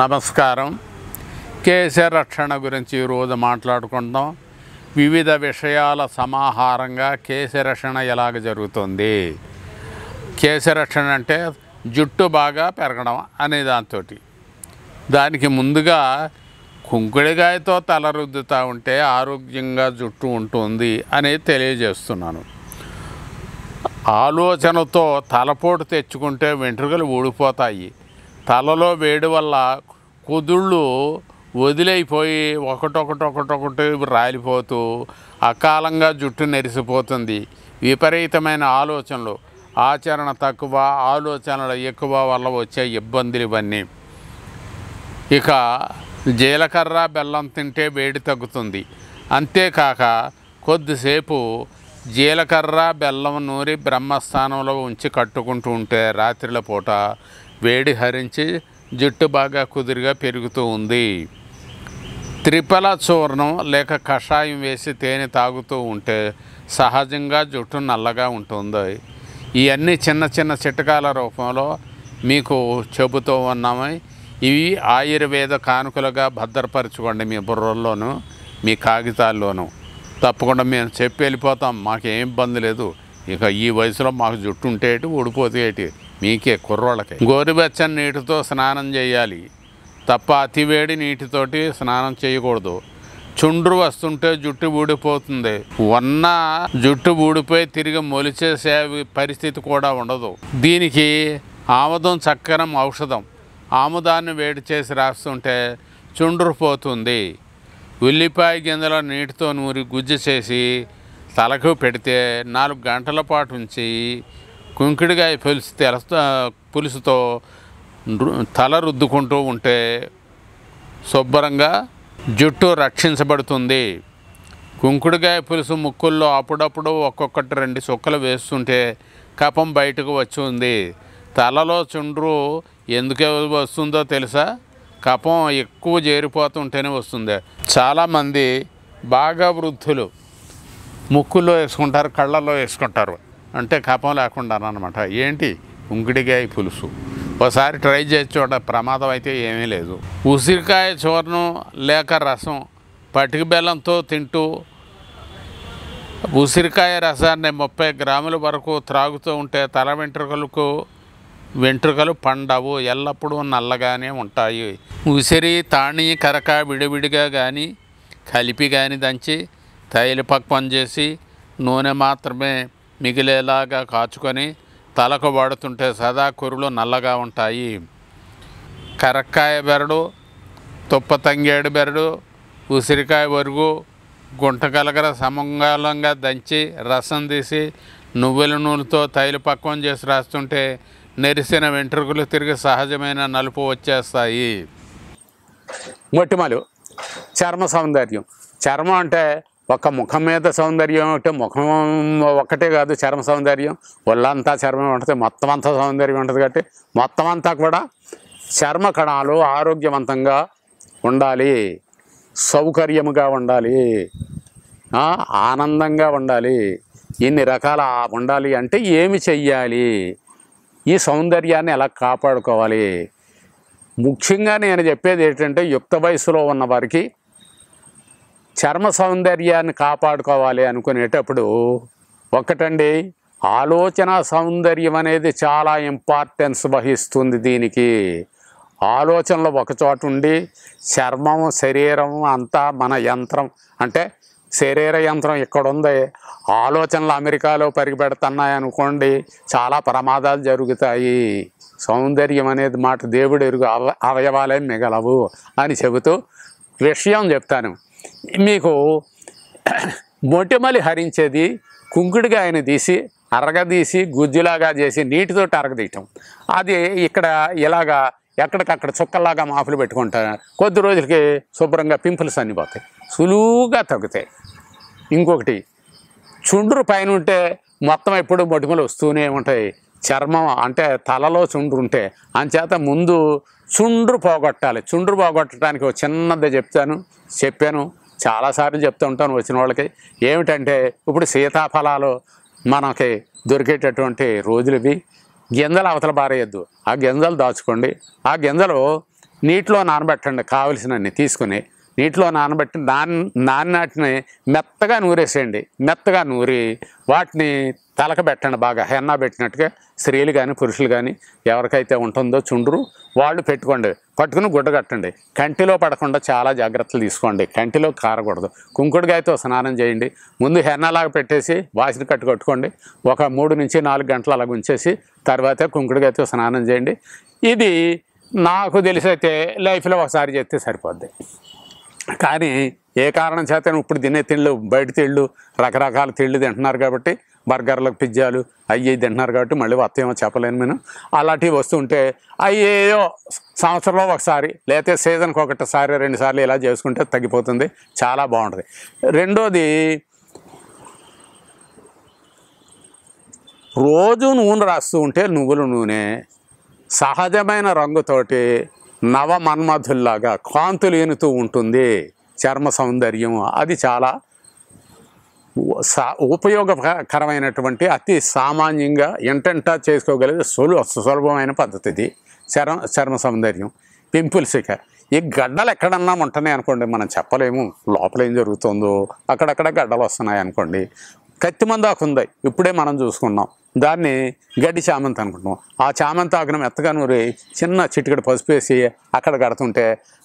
నమస్కారం కేశ రక్షణ గురించి ఈరోజు మాట్లాడుకుంటాం వివిధ విషయాల సమాహారంగా రక్షణ ఎలాగ జరుగుతుంది రక్షణ అంటే జుట్టు బాగా పెరగడం అనే దాంతో దానికి ముందుగా కుంకుడిగాయతో తల రుద్దుతూ ఉంటే ఆరోగ్యంగా జుట్టు ఉంటుంది అనేది తెలియజేస్తున్నాను ఆలోచనతో తలపోటు తెచ్చుకుంటే వెంట్రుకలు ఊడిపోతాయి తలలో వేడి వల్ల కుదుళ్ళు వదిలైపోయి ఒకటొకటొకటొకటి రాలిపోతూ అకాలంగా జుట్టు నెరిసిపోతుంది విపరీతమైన ఆలోచనలు ఆచరణ తక్కువ ఆలోచనలు ఎక్కువ వల్ల వచ్చే ఇబ్బందులు ఇవన్నీ ఇక జీలకర్ర బెల్లం తింటే వేడి తగ్గుతుంది అంతేకాక కొద్దిసేపు జీలకర్ర బెల్లం నూరి బ్రహ్మస్థానంలో ఉంచి కట్టుకుంటూ ఉంటే రాత్రిల పూట వేడి హరించి జుట్టు బాగా కుదిరిగా పెరుగుతూ ఉంది త్రిపల చూర్ణం లేక కషాయం వేసి తేనె తాగుతూ ఉంటే సహజంగా జుట్టు నల్లగా ఉంటుంది ఇవన్నీ చిన్న చిన్న చిట్కాల రూపంలో మీకు చెబుతూ ఉన్నాము ఇవి ఆయుర్వేద కానుకలుగా భద్రపరచుకోండి మీ బుర్రల్లోనూ మీ కాగితాల్లోనూ తప్పకుండా మేము చెప్పి వెళ్ళిపోతాం మాకేం ఇబ్బంది లేదు ఇక ఈ వయసులో మాకు జుట్టు ఉంటేటి ఊడిపోతే మీకే కుర్రోళ్ళకే గోరువెచ్చని నీటితో స్నానం చేయాలి తప్ప అతివేడి నీటితోటి స్నానం చేయకూడదు చుండ్రు వస్తుంటే జుట్టు ఊడిపోతుంది ఉన్న జుట్టు ఊడిపోయి తిరిగి మొలిచేసే పరిస్థితి కూడా ఉండదు దీనికి ఆముదం చక్కరం ఔషధం ఆముదాన్ని వేడి చేసి రాస్తుంటే చుండ్రు పోతుంది ఉల్లిపాయ గింజల నీటితో నూరి గుజ్జు చేసి తలకు పెడితే నాలుగు గంటల పాటు ఉంచి కుంకిడికాయ పులుసు తెరస్త పులుసుతో తల రుద్దుకుంటూ ఉంటే శుభ్రంగా జుట్టు రక్షించబడుతుంది కుంకుడుకాయ పులుసు ముక్కుల్లో అప్పుడప్పుడు ఒక్కొక్కటి రెండు చుక్కలు వేస్తుంటే కపం బయటకు వచ్చింది తలలో చుండ్రు ఎందుకే వస్తుందో తెలుసా కపం ఎక్కువ చేరిపోతుంటేనే వస్తుంది చాలామంది బాగా వృద్ధులు ముక్కుల్లో వేసుకుంటారు కళ్ళల్లో వేసుకుంటారు అంటే కపం లేకుండా అనమాట ఏంటి ఉంగిడికాయ పులుసు ఒకసారి ట్రై చేసి చూడ ప్రమాదం అయితే ఏమీ లేదు ఉసిరికాయ చూర్ణం లేక రసం పటిక బెల్లంతో తింటూ ఉసిరికాయ రసాన్ని ముప్పై గ్రాముల వరకు త్రాగుతూ ఉంటే తల వెంట్రుకలకు వెంట్రుకలు పండవు ఎల్లప్పుడూ నల్లగానే ఉంటాయి ఉసిరి తాణి కరక విడివిడిగా కానీ కలిపి కానీ దంచి తైలపక్వం చేసి నూనె మాత్రమే మిగిలేలాగా కాచుకొని తలకు వాడుతుంటే సదా కురులు నల్లగా ఉంటాయి కరక్కాయ బెరడు తుప్ప తంగేడు బెరడు ఉసిరికాయ వరుగు గుంట కలగర సమంగాలంగా దంచి రసం తీసి నువ్వుల నూనెతో తైలు పక్వం చేసి రాస్తుంటే నెరిసిన వెంట్రుకలు తిరిగి సహజమైన నలుపు వచ్చేస్తాయి మొట్టిమలు చర్మ సౌందర్యం చర్మం అంటే ఒక ముఖం మీద సౌందర్యం అంటే ముఖం ఒక్కటే కాదు చర్మ సౌందర్యం ఒళ్ళంతా చర్మం ఉంటుంది మొత్తం అంతా సౌందర్యం ఉంటుంది కాబట్టి మొత్తం అంతా కూడా చర్మ కణాలు ఆరోగ్యవంతంగా ఉండాలి సౌకర్యముగా ఉండాలి ఆనందంగా ఉండాలి ఇన్ని రకాల ఉండాలి అంటే ఏమి చెయ్యాలి ఈ సౌందర్యాన్ని ఎలా కాపాడుకోవాలి ముఖ్యంగా నేను చెప్పేది ఏంటంటే యుక్త వయసులో ఉన్న వారికి చర్మ సౌందర్యాన్ని కాపాడుకోవాలి అనుకునేటప్పుడు ఒకటండి ఆలోచన సౌందర్యం అనేది చాలా ఇంపార్టెన్స్ వహిస్తుంది దీనికి ఆలోచనలు ఒకచోట ఉండి చర్మం శరీరం అంతా మన యంత్రం అంటే శరీర యంత్రం ఇక్కడ ఉంది ఆలోచనలు అమెరికాలో పరిగెడుతున్నాయి అనుకోండి చాలా ప్రమాదాలు జరుగుతాయి సౌందర్యం అనేది మాట దేవుడు ఎరుగు అవయవాలే మిగలవు అని చెబుతూ విషయం చెప్తాను మీకు మొటిమలి హరించేది కుంకుడిగా ఆయన తీసి అరగదీసి గుజ్జులాగా చేసి నీటితో అరగదీయటం అది ఇక్కడ ఇలాగా ఎక్కడికక్కడ చుక్కల్లాగా మాపులు పెట్టుకుంటారు కొద్ది రోజులకి శుభ్రంగా పింపుల్స్ అన్నీ పోతాయి సులువుగా తగ్గుతాయి ఇంకొకటి చుండ్రు పైన ఉంటే మొత్తం ఎప్పుడు మొటిమలు వస్తూనే ఉంటాయి చర్మం అంటే తలలో చుండ్రు ఉంటే అంచేత ముందు చుండ్రు పోగొట్టాలి చుండ్రు పోగొట్టడానికి చిన్నది చెప్తాను చెప్పాను చాలాసార్లు చెప్తూ ఉంటాను వచ్చిన వాళ్ళకి ఏమిటంటే ఇప్పుడు సీతాఫలాలు మనకి దొరికేటటువంటి రోజులు ఇవి గింజలు అవతల బారేయద్దు ఆ గింజలు దాచుకోండి ఆ గింజలు నీటిలో నానబెట్టండి కావలసినన్ని తీసుకుని నీటిలో నానబెట్టి నాన్ నాన్నటిని మెత్తగా నూరేసేయండి మెత్తగా నూరి వాటిని తలక పెట్టండి బాగా హెన్నా పెట్టినట్టుగా స్త్రీలు కానీ పురుషులు కానీ ఎవరికైతే ఉంటుందో చుండ్రు వాళ్ళు పెట్టుకోండి పట్టుకుని గుడ్డ కట్టండి కంటిలో పడకుండా చాలా జాగ్రత్తలు తీసుకోండి కంటిలో కారకూడదు కుంకుడుగాయతో స్నానం చేయండి ముందు హెన్నలాగా పెట్టేసి వాసిన కట్టు కట్టుకోండి ఒక మూడు నుంచి నాలుగు గంటలు అలాగ ఉంచేసి తర్వాత కుంకుడుగాయతో స్నానం చేయండి ఇది నాకు తెలిసైతే లైఫ్లో ఒకసారి చేస్తే సరిపోద్ది కానీ ఏ కారణం చేత ఇప్పుడు తినే తిండ్లు బయట తిళ్ళు రకరకాల తిళ్ళు తింటున్నారు కాబట్టి బర్గర్లు పిజ్జాలు అయ్యి తింటున్నారు కాబట్టి మళ్ళీ వస్తేమో చెప్పలేను నేను అలాంటివి వస్తుంటే అయ్యేయో సంవత్సరంలో ఒకసారి లేతే సీజన్కి ఒకటిసారి రెండుసార్లు ఇలా చేసుకుంటే తగ్గిపోతుంది చాలా బాగుంటుంది రెండోది రోజు నూనె రాస్తూ ఉంటే నువ్వుల నూనె సహజమైన రంగుతోటి నవమన్మధుల్లాగా కాంతులు ఎనుతూ ఉంటుంది చర్మ సౌందర్యం అది చాలా ఉపయోగకరమైనటువంటి అతి సామాన్యంగా ఎంటెంటా చేసుకోగలిగే సులు సులభమైన పద్ధతి ఇది చర్మ చర్మ సౌందర్యం పింపుల్స్ ఇక ఈ గడ్డలు ఎక్కడన్నా ఉంటున్నాయి అనుకోండి మనం చెప్పలేము లోపల ఏం జరుగుతుందో అక్కడక్కడ గడ్డలు వస్తున్నాయి అనుకోండి కత్తిమందాకు ఉంది ఇప్పుడే మనం చూసుకున్నాం దాన్ని గడ్డి చామంతి అనుకుంటాం ఆ చామంతి ఆగ్రం ఎత్తగానూరి చిన్న చిటికడ పసుపు వేసి అక్కడ కడుతుంటే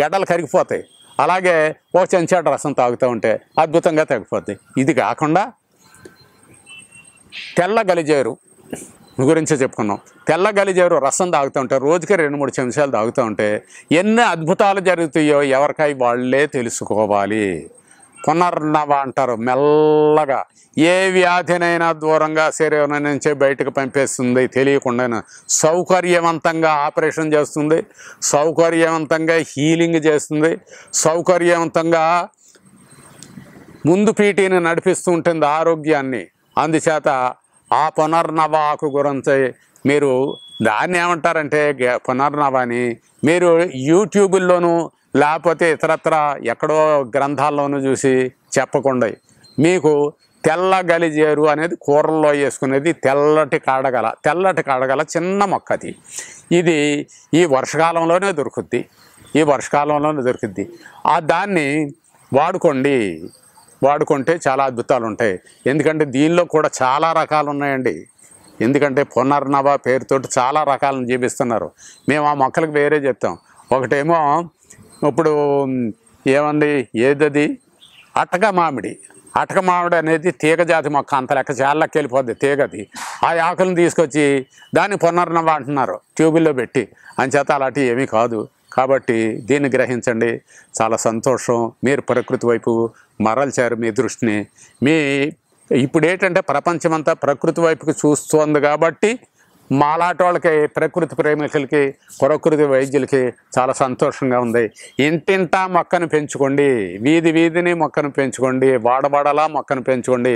గడ్డలు కరిగిపోతాయి అలాగే ఓ చెంచాడు రసం తాగుతూ ఉంటే అద్భుతంగా తగ్గిపోద్ది ఇది కాకుండా తెల్ల గలిజేరు గురించి చెప్పుకున్నాం తెల్ల గలిజేరు రసం తాగుతూ ఉంటే రోజుకి రెండు మూడు చెంచాలు తాగుతూ ఉంటే ఎన్ని అద్భుతాలు జరుగుతాయో ఎవరికై వాళ్ళే తెలుసుకోవాలి పునర్నవ అంటారు మెల్లగా ఏ వ్యాధినైనా దూరంగా శరీరం నుంచి బయటకు పంపేస్తుంది తెలియకుండా సౌకర్యవంతంగా ఆపరేషన్ చేస్తుంది సౌకర్యవంతంగా హీలింగ్ చేస్తుంది సౌకర్యవంతంగా ముందు పీటీని నడిపిస్తూ ఉంటుంది ఆరోగ్యాన్ని అందుచేత ఆ పునర్నవ ఆకు గురించి మీరు దాన్ని ఏమంటారంటే పునర్నవ అని మీరు యూట్యూబుల్లోనూ లేకపోతే ఇతరత్ర ఎక్కడో గ్రంథాల్లోనూ చూసి చెప్పకుండా మీకు తెల్ల గలిజేరు అనేది కూరల్లో వేసుకునేది తెల్లటి కాడగల తెల్లటి కాడగల చిన్న మొక్కది ఇది ఈ వర్షకాలంలోనే దొరుకుద్ది ఈ వర్షకాలంలోనే దొరుకుద్ది ఆ దాన్ని వాడుకోండి వాడుకుంటే చాలా అద్భుతాలు ఉంటాయి ఎందుకంటే దీనిలో కూడా చాలా రకాలు ఉన్నాయండి ఎందుకంటే పునర్నవ పేరుతోటి చాలా రకాలను జీవిస్తున్నారు మేము ఆ మొక్కలకు వేరే చెప్తాం ఒకటేమో ఇప్పుడు ఏమండి ఏదది అటక మామిడి అటక మామిడి అనేది తీగజాతి మొక్క అంత లెక్క చేళ్ళకి వెళ్ళిపోద్ది తీగది ఆ ఆకులను తీసుకొచ్చి దాన్ని పునర్నవ అంటున్నారు ట్యూబుల్లో పెట్టి అంచేత అలాంటివి ఏమీ కాదు కాబట్టి దీన్ని గ్రహించండి చాలా సంతోషం మీరు ప్రకృతి వైపు మరల్చారు మీ దృష్టిని మీ ఇప్పుడు ఏంటంటే ప్రపంచమంతా ప్రకృతి వైపుకి చూస్తోంది కాబట్టి మాలాటోళ్ళకి ప్రకృతి ప్రేమికులకి ప్రకృతి వైద్యులకి చాలా సంతోషంగా ఉంది ఇంటింటా మొక్కను పెంచుకోండి వీధి వీధిని మొక్కను పెంచుకోండి వాడవాడలా మొక్కను పెంచుకోండి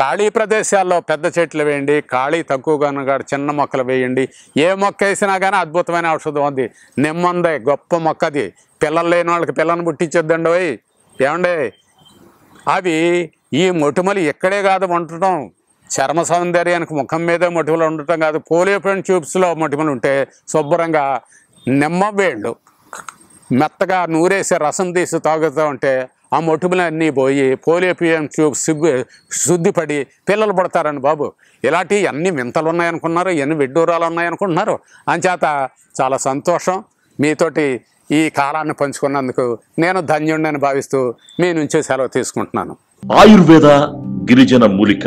ఖాళీ ప్రదేశాల్లో పెద్ద చెట్లు వేయండి ఖాళీ తక్కువగా చిన్న మొక్కలు వేయండి ఏ మొక్క వేసినా కానీ అద్భుతమైన ఔషధం ఉంది నిమ్మందే గొప్ప మొక్కది పిల్లలు లేని వాళ్ళకి పిల్లని పుట్టించొద్దండి ఏమండే అవి ఈ మొటిమలు ఎక్కడే కాదు వంటడం చర్మ సౌందర్యానికి ముఖం మీదే మొటిమలు ఉండటం కాదు పోలియోపెన్ ట్యూబ్స్లో మటుకులు ఉంటే శుభ్రంగా నిమ్మవేళ్ళు మెత్తగా నూరేసి రసం తీసి తాగుతూ ఉంటే ఆ అన్నీ పోయి పోలియోపియం ట్యూబ్ సిగ్గు శుద్ధిపడి పిల్లలు పడతారని బాబు ఇలాంటివి అన్ని వింతలు ఉన్నాయనుకున్నారు ఎన్ని విడ్డూరాలు ఉన్నాయనుకుంటున్నారు అంచేత చాలా సంతోషం మీతోటి ఈ కాలాన్ని పంచుకున్నందుకు నేను ధన్యుడిని భావిస్తూ మీ నుంచే సెలవు తీసుకుంటున్నాను ఆయుర్వేద గిరిజన మూలిక